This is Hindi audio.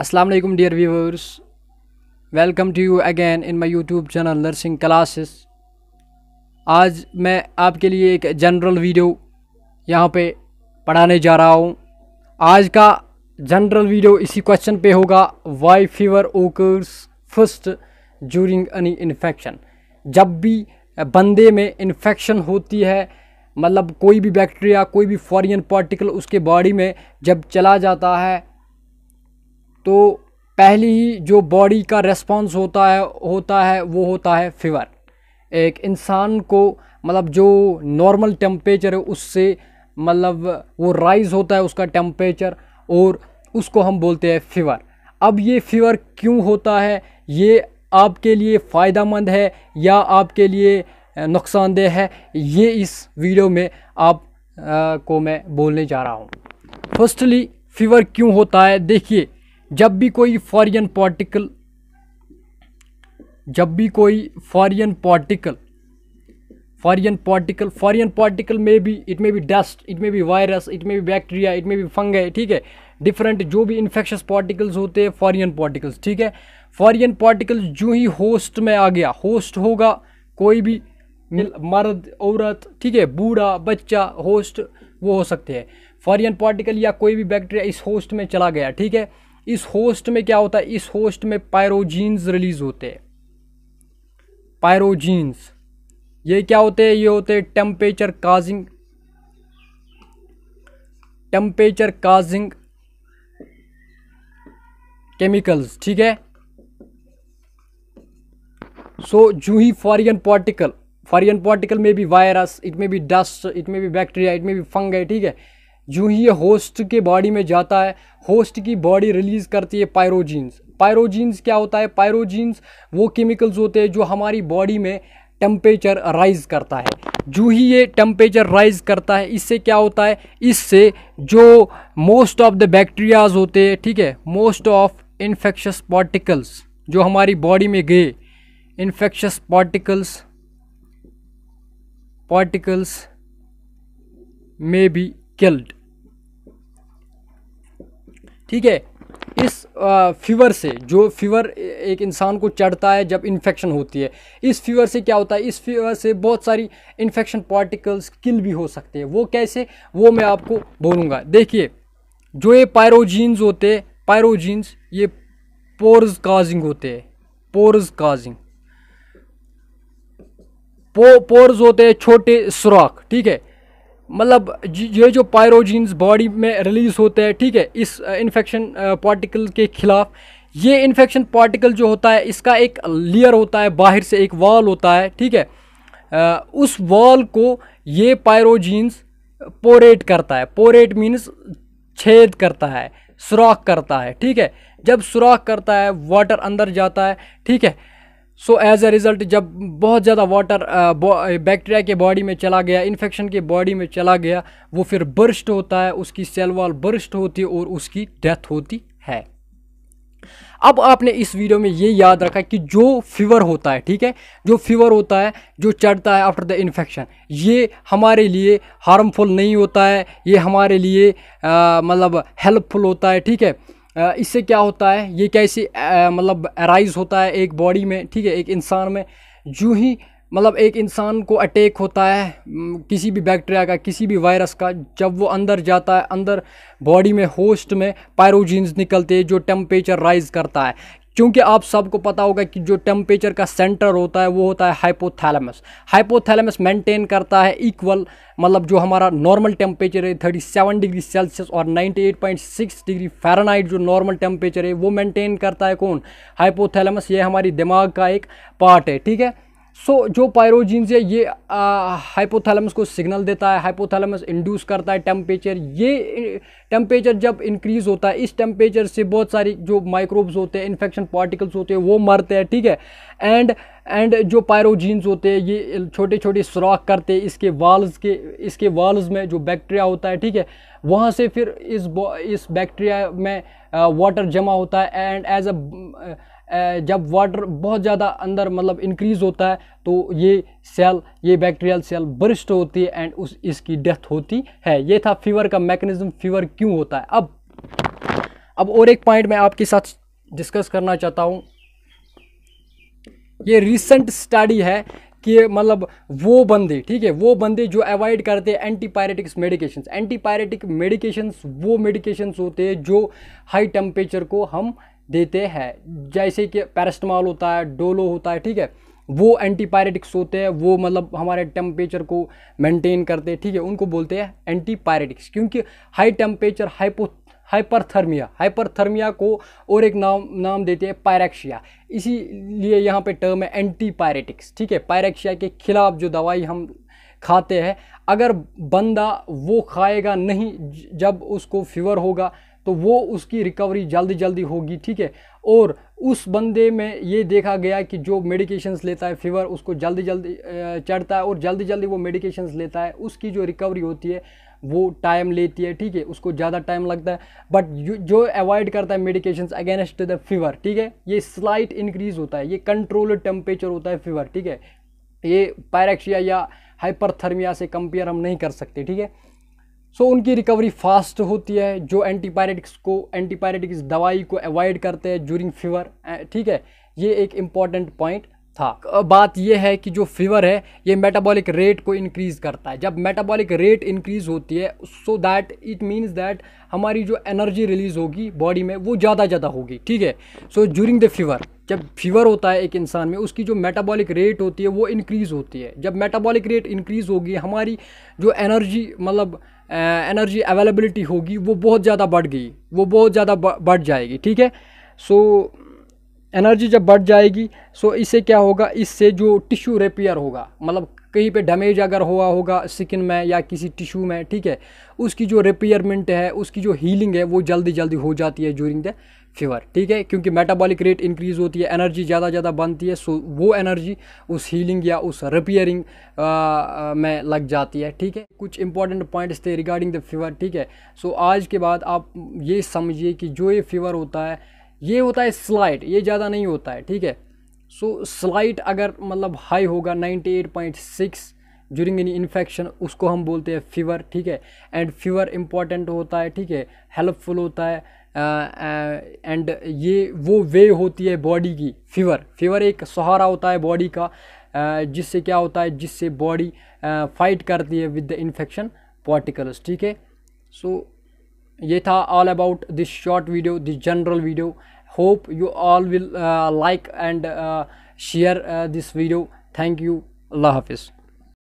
Aslam dear viewers. Welcome to you again in my YouTube channel nursing classes आज मैं आपके लिए एक जनरल वीडियो यहाँ पे पढ़ाने जा रहा हूँ आज का जनरल वीडियो इसी क्वेश्चन पे होगा why fever occurs first during any infection जब भी बंदे में इन्फेक्शन होती है मतलब कोई भी बैक्टीरिया कोई भी फॉरन पार्टिकल उसके बॉडी में जब चला जाता है तो पहली ही जो बॉडी का रेस्पॉन्स होता है होता है वो होता है फीवर एक इंसान को मतलब जो नॉर्मल टेम्परेचर है उससे मतलब वो राइज़ होता है उसका टेम्परेचर और उसको हम बोलते हैं फीवर अब ये फीवर क्यों होता है ये आपके लिए फ़ायदा मंद है या आपके लिए नुकसानदेह है ये इस वीडियो में आप आ, को मैं बोलने जा रहा हूँ फर्स्टली फीवर क्यों होता है देखिए जब भी कोई फॉरियन पार्टिकल जब भी कोई foreign particle foreign particle foreign particle में भी it may be dust it may be virus it may be bacteria it may be fungi है ठीक है डिफरेंट जो भी इन्फेक्शस पार्टिकल्स होते हैं फॉरियन पार्टिकल्स ठीक है फॉरियन पार्टिकल्स जो ही होस्ट में आ गया होस्ट होगा कोई भी मर्द औरत ठीक है बूढ़ा बच्चा होस्ट वो हो सकते हैं फॉरियन पार्टिकल या कोई भी बैक्टीरिया इस होस्ट में चला गया ठीक है इस होस्ट में क्या होता है इस होस्ट में पायरोजीन्स रिलीज होते हैं पायरोजीन्स ये क्या होते हैं ये होते हैं temperature causing temperature causing chemicals ठीक है सो जू ही फॉरियन पार्टिकल फॉरियन पार्टिकल में भी वायरस इट में भी डस्ट इट में भी बैक्टीरिया इट में भी फंग है ठीक है यूं ही ये होस्ट के बॉडी में जाता है होस्ट की बॉडी रिलीज़ करती है पायरोजीन्स पायरोजीन्स क्या होता है पायरोजीन्स वो केमिकल्स होते हैं जो हमारी बॉडी में टेम्परेचर राइज करता है जो ही ये टेम्परेचर राइज करता है इससे क्या होता है इससे जो मोस्ट ऑफ द बैक्टीरियाज होते हैं ठीक है मोस्ट ऑफ इन्फेक्शस पार्टिकल्स जो हमारी बॉडी में गए इन्फेक्शस पार्टिकल्स पार्टिकल्स में बी किल्ड ठीक है इस फीवर से जो फीवर एक इंसान को चढ़ता है जब इन्फेक्शन होती है इस फीवर से क्या होता है इस फीवर से बहुत सारी इन्फेक्शन पार्टिकल्स किल भी हो सकते हैं वो कैसे वो मैं आपको बोलूँगा देखिए जो ये पायरोजीन्स होते हैं पायरोजीन्स ये पोर्स काजिंग होते हैं पोर्स काजिंग पो पोर्स होते हैं छोटे सुराख ठीक है मतलब ये जो पायरोजीन्स बॉडी में रिलीज़ होते हैं ठीक है इस इन्फेक्शन पार्टिकल के ख़िलाफ़ ये इन्फेक्शन पार्टिकल जो होता है इसका एक लेयर होता है बाहर से एक वॉल होता है ठीक है उस वॉल को ये पायरोजीन्स पोरेट करता है पोरेट मीन्स छेद करता है सुराख करता है ठीक है जब सुराख करता है वाटर अंदर जाता है ठीक है सो एज़ अ रिज़ल्ट जब बहुत ज़्यादा वाटर बैक्टीरिया uh, uh, के बॉडी में चला गया इन्फेक्शन के बॉडी में चला गया वो फिर बर्स्ट होता है उसकी सेल वॉल बर्स्ट होती है और उसकी डेथ होती है अब आपने इस वीडियो में ये याद रखा कि जो फीवर होता है ठीक है जो फीवर होता है जो चढ़ता है आफ्टर द इन्फेक्शन ये हमारे लिए हार्मफुल नहीं होता है ये हमारे लिए uh, मतलब हेल्पफुल होता है ठीक है इससे क्या होता है ये कैसे मतलब अराइज़ होता है एक बॉडी में ठीक है एक इंसान में यूँ ही मतलब एक इंसान को अटैक होता है किसी भी बैक्टीरिया का किसी भी वायरस का जब वो अंदर जाता है अंदर बॉडी में होस्ट में पायरोजीन्स निकलते हैं जो टेम्परेचर राइज करता है क्योंकि आप सबको पता होगा कि जो टेम्परेचर का सेंटर होता है वो होता है हाइपोथैलेमस हाइपोथैलेमस मेंटेन करता है इक्वल मतलब जो हमारा नॉर्मल टेम्परेचर है 37 डिग्री सेल्सियस और 98.6 डिग्री फ़ारेनहाइट जो नॉर्मल टेम्परेचर है वो मेंटेन करता है कौन हाइपोथैलेमस ये हमारी दिमाग का एक पार्ट है ठीक है सो so, जो पायरोजीन्स है ये हाइपोथैलेमस को सिग्नल देता है हाइपोथैलेमस इंड्यूस करता है टेम्परेचर ये टेम्परेचर जब इंक्रीज होता है इस टेम्परेचर से बहुत सारी जो माइक्रोब्स होते हैं इन्फेक्शन पार्टिकल्स होते हैं वो मरते हैं ठीक है एंड एंड जो पायरोजीन्स होते हैं ये छोटे छोटे सुराख करते हैं इसके वाल्स के इसके वाल्स में जो बैक्टीरिया होता है ठीक है वहाँ से फिर इस इस बैक्टीरिया में वाटर जमा होता है एंड एज अ जब वाटर बहुत ज़्यादा अंदर मतलब इंक्रीज़ होता है तो ये सेल ये बैक्टीरियल सेल बरिस्ट होती है एंड उस इसकी डेथ होती है ये था फीवर का मैकेनिज़्म फीवर क्यों होता है अब अब और एक पॉइंट मैं आपके साथ डिस्कस करना चाहता हूँ ये रिसेंट स्टडी है कि मतलब वो बंदे ठीक है वो बंदे जो अवॉइड करते हैं एंटीपायरेटिक्स मेडिकेशंस एंटीपायरेटिक मेडिकेशंस वो मेडिकेशंस होते हैं जो हाई टेम्परेचर को हम देते हैं जैसे कि पैरास्टमॉल होता है डोलो होता है ठीक है वो एंटीपायरेटिक्स होते हैं वो मतलब हमारे टेम्परेचर को मेंटेन करते हैं ठीक है उनको बोलते हैं एंटीपायरेटिक्स क्योंकि high temperature hypo hyperthermia hyperthermia को और एक नाम नाम देते हैं पायरेक्शिया इसीलिए यहाँ पे टर्म है एंटीपायरेटिक्स ठीक है पायरेक्शिया के खिलाफ जो दवाई हम खाते हैं अगर बंदा वो खाएगा नहीं जब उसको फीवर होगा तो वो उसकी रिकवरी जल्दी जल्दी होगी ठीक है और उस बंदे में ये देखा गया कि जो मेडिकेशंस लेता है फीवर उसको जल्दी जल्दी चढ़ता है और जल्दी जल्दी वो मेडिकेशंस लेता है उसकी जो रिकवरी होती है वो टाइम लेती है ठीक है उसको ज़्यादा टाइम लगता है बट जो अवॉइड करता है मेडिकेशंस अगेंस्ट द फीवर ठीक है ये स्लाइट इंक्रीज होता है ये कंट्रोल टेम्परेचर होता है फीवर ठीक है ये पायरेक्शिया या हाइपरथर्मिया से कंपेयर हम नहीं कर सकते ठीक है सो so, उनकी रिकवरी फास्ट होती है जो एंटीपायरेटिक्स को एंटीपायरेटिक्स दवाई को अवॉइड करते हैं जूरिंग फीवर ठीक है ये एक इम्पॉर्टेंट पॉइंट था बात यह है कि जो फीवर है ये मेटाबॉलिक रेट को इंक्रीज़ करता है जब मेटाबॉलिक रेट इंक्रीज़ होती है so that it means that हमारी जो एनर्जी रिलीज़ होगी बॉडी में वो ज़्यादा ज़्यादा होगी ठीक है सो ज्यूरिंग द फीवर जब फीवर होता है एक इंसान में उसकी जो मेटाबॉलिक रेट होती है वो इंक्रीज़ होती है जब मेटाबॉलिक रेट इंक्रीज़ होगी हमारी जो एनर्जी मतलब एनर्जी अवेलेबिलिटी होगी वो बहुत ज़्यादा बढ़ गई वो बहुत ज़्यादा बढ़ जाएगी ठीक है सो एनर्जी जब बढ़ जाएगी सो इससे क्या होगा इससे जो टिश्यू रेपियर होगा मतलब कहीं पे डैमेज अगर हुआ होगा स्किन में या किसी टिश्यू में ठीक है उसकी जो रिपेयरमेंट है उसकी जो हीलिंग है वो जल्दी जल्दी हो जाती है ज्यूरिंग द फीवर ठीक है क्योंकि मेटाबॉलिक रेट इंक्रीज होती है एनर्जी ज़्यादा ज़्यादा बनती है सो वो एनर्जी उस हीलिंग या उस रिपेयरिंग में लग जाती है ठीक है कुछ इंपॉर्टेंट पॉइंट्स थे रिगार्डिंग द फीवर ठीक है सो आज के बाद आप ये समझिए कि जो ये फीवर होता है ये होता है स्लाइड ये ज़्यादा नहीं होता है ठीक है सो स्लाइट अगर मतलब हाई होगा 98.6 जूरिंग एनी इन्फेक्शन उसको हम बोलते हैं फीवर ठीक है एंड फीवर इम्पॉर्टेंट होता है ठीक है हेल्पफुल होता है एंड ये वो वे होती है बॉडी की फीवर फीवर एक सहारा होता है बॉडी का जिससे क्या होता है जिससे बॉडी फाइट करती है विद द इन्फेक्शन पार्टिकल्स ठीक है सो ये था all about this short video this general video hope you all will uh, like and uh, share uh, this video thank you allah hafiz